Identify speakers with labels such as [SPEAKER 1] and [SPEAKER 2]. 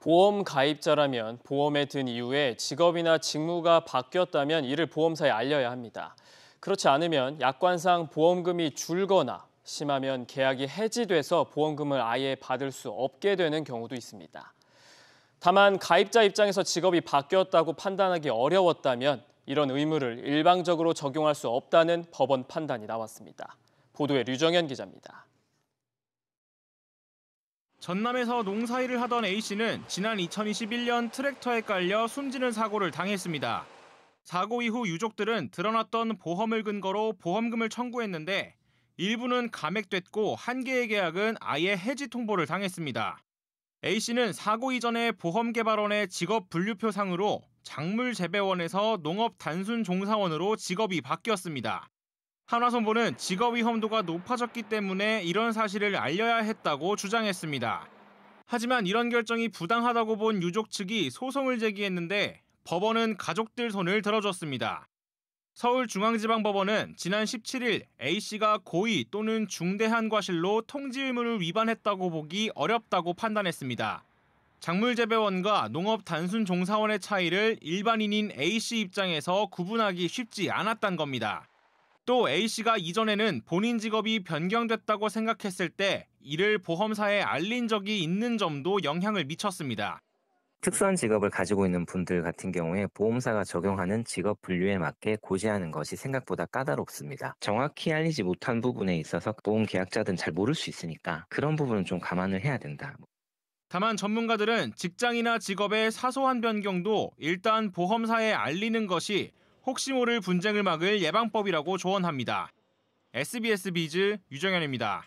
[SPEAKER 1] 보험 가입자라면 보험에 든 이후에 직업이나 직무가 바뀌었다면 이를 보험사에 알려야 합니다. 그렇지 않으면 약관상 보험금이 줄거나 심하면 계약이 해지돼서 보험금을 아예 받을 수 없게 되는 경우도 있습니다. 다만 가입자 입장에서 직업이 바뀌었다고 판단하기 어려웠다면 이런 의무를 일방적으로 적용할 수 없다는 법원 판단이 나왔습니다. 보도에 류정현 기자입니다.
[SPEAKER 2] 전남에서 농사일을 하던 A씨는 지난 2021년 트랙터에 깔려 숨지는 사고를 당했습니다. 사고 이후 유족들은 드러났던 보험을 근거로 보험금을 청구했는데 일부는 감액됐고 한 개의 계약은 아예 해지 통보를 당했습니다. A씨는 사고 이전에 보험개발원의 직업 분류표상으로 작물재배원에서 농업 단순 종사원으로 직업이 바뀌었습니다. 한화선보는 직업 위험도가 높아졌기 때문에 이런 사실을 알려야 했다고 주장했습니다. 하지만 이런 결정이 부당하다고 본 유족 측이 소송을 제기했는데 법원은 가족들 손을 들어줬습니다. 서울중앙지방법원은 지난 17일 A씨가 고의 또는 중대한 과실로 통지 의무를 위반했다고 보기 어렵다고 판단했습니다. 작물재배원과 농업 단순 종사원의 차이를 일반인인 A씨 입장에서 구분하기 쉽지 않았단 겁니다. 또 A씨가 이전에는 본인 직업이 변경됐다고 생각했을 때 이를 보험사에 알린 적이 있는 점도 영향을 미쳤습니다.
[SPEAKER 3] 특수한 직업을 가지고 있는 분들 같은 경우에 보험사가 적용하는 직업 분류에 맞게 고지하는 것이 생각보다 까다롭습니다. 정확히 알리지 못한 부분에 있어서 보험 계약자들은 잘 모를 수 있으니까 그런 부분은 좀 감안을 해야 된다. 다만
[SPEAKER 2] 전문가들은 직장이나 직업의 사소한 변경도 일단 보험사에 알리는 것이 혹시 모를 분쟁을 막을 예방법이라고 조언합니다. SBS 비즈 유정현입니다.